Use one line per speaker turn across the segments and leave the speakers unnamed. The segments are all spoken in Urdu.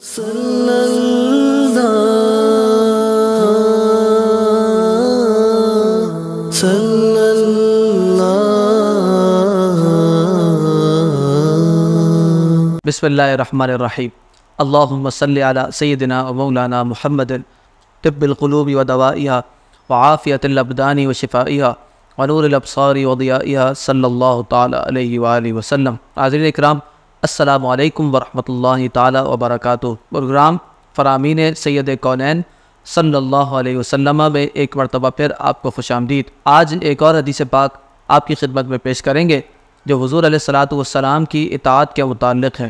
صلى الله صلى الله بسم الله الرحمن الرحيم اللهم صل على سيدنا ومولانا محمد طب القلوب ودوائها وعافية الأبدان وشفائها ونور الأبصار وضيائها صلى الله تعالى عليه وآله وسلم عزيزي الكرام السلام علیکم ورحمۃ اللہ تعالی وبرکاتہ پروگرام فرامین سید کونین صلی اللہ علیہ وسلم میں ایک مرتبہ پھر آپ کو خوش آمدید آج ایک اور حدیث پاک آپ کی خدمت میں پیش کریں گے جو حضور علیہ صلاحت والسلام کی اطاعت کے متعلق ہے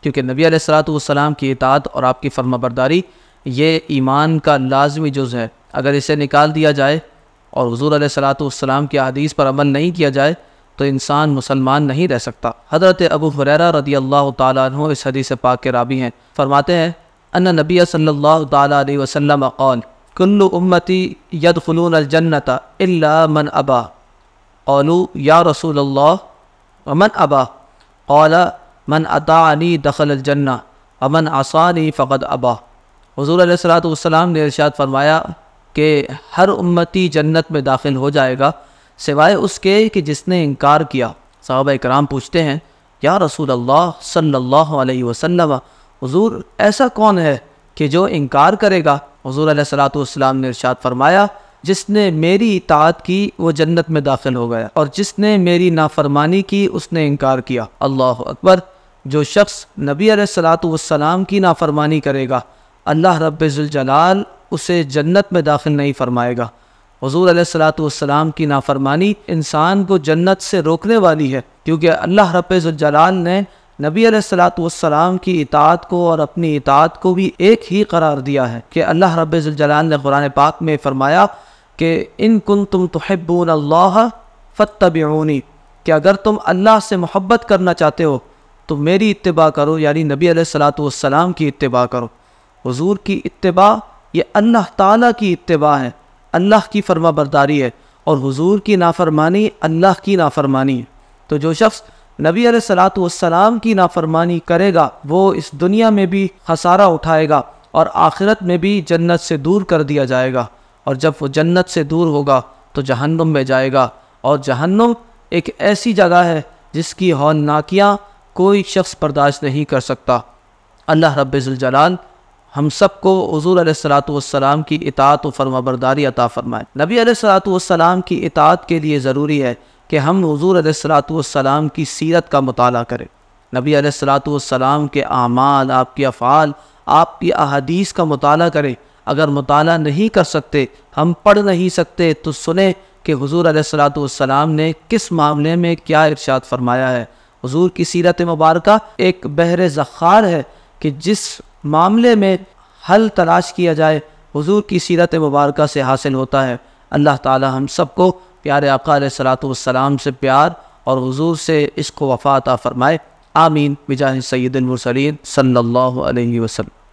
کیونکہ نبی علیہ صلاۃ والسلام کی اطاعت اور آپ کی فرما برداری یہ ایمان کا لازمی جز ہے اگر اسے نکال دیا جائے اور حضور علیہ صلاحت والسلام السلام کی حدیث پر عمل نہیں کیا جائے تو انسان مسلمان نہیں رہ سکتا حضرت ابو حریرہ رضی اللہ تعالیٰ عنہ اس حدیث پاک کے رابی ہیں فرماتے ہیں ان نبی صلی اللہ تعالیٰ علیہ وسلم قال کل امتی یدخلون الجنت الا من ابا قولو یا رسول اللہ ومن ابا قال من اطاعنی دخل الجنہ امن عصانی فقد ابا حضور علیہ السلام نے ارشاد فرمایا کہ ہر امتی جنت میں داخل ہو جائے گا سوائے اس کے کہ جس نے انکار کیا صحابہ کرام پوچھتے ہیں یا رسول اللہ صلی اللہ علیہ وسلم حضور ایسا کون ہے کہ جو انکار کرے گا حضور علیہ صلاۃ نے ارشاد فرمایا جس نے میری اطاعت کی وہ جنت میں داخل ہو گیا اور جس نے میری نافرمانی کی اس نے انکار کیا اللہ اکبر جو شخص نبی علیہ صلاۃ کی نافرمانی کرے گا اللہ رب الجلال اسے جنت میں داخل نہیں فرمائے گا حضور علیہ سلاۃ والسلام کی نافرمانی انسان کو جنت سے روکنے والی ہے کیونکہ اللہ رب الجلال نے نبی علیہ السلاۃ والسلام کی اطاعت کو اور اپنی اطاعت کو بھی ایک ہی قرار دیا ہے کہ اللہ رب الجلال نے قرآن پاک میں فرمایا کہ ان کن تم تو اللہ فتبعونی کہ اگر تم اللہ سے محبت کرنا چاہتے ہو تو میری اتباع کرو یعنی نبی علیہ السلاۃ والسلام کی اتباع کرو حضور کی اتباع یہ اللہ تعالیٰ کی اتباع ہے اللہ کی فرما برداری ہے اور حضور کی نافرمانی اللہ کی نافرمانی ہے تو جو شخص نبی علیہ سلاۃ والسلام کی نافرمانی کرے گا وہ اس دنیا میں بھی خسارہ اٹھائے گا اور آخرت میں بھی جنت سے دور کر دیا جائے گا اور جب وہ جنت سے دور ہوگا تو جہنم میں جائے گا اور جہنم ایک ایسی جگہ ہے جس کی ہون ناکیاں کوئی شخص برداشت نہیں کر سکتا اللہ رب ذوالجلال ہم سب کو حضور علیہ السلام کی اطاعت و فرما برداری عطا فرمائے نبی علیہ السلام کی اطاعت کے لیے ضروری ہے کہ ہم حضور علیہ السلاۃ والسلام کی سیرت کا مطالعہ کریں نبی علیہ السلام والسلام کے اعمال آپ کے افعال آپ کی احادیث کا مطالعہ کریں اگر مطالعہ نہیں کر سکتے ہم پڑھ نہیں سکتے تو سنیں کہ حضور علیہ السلام والسلام نے کس معاملے میں کیا ارشاد فرمایا ہے حضور کی سیرت مبارکہ ایک بحر زخار ہے کہ جس معاملے میں حل تلاش کیا جائے حضور کی سیرت مبارکہ سے حاصل ہوتا ہے اللہ تعالی ہم سب کو پیارے آقا علیہ و السلام سے پیار اور حضور سے اس کو عطا فرمائے آمین بجاہ سید المرسلین صلی اللہ علیہ وسلم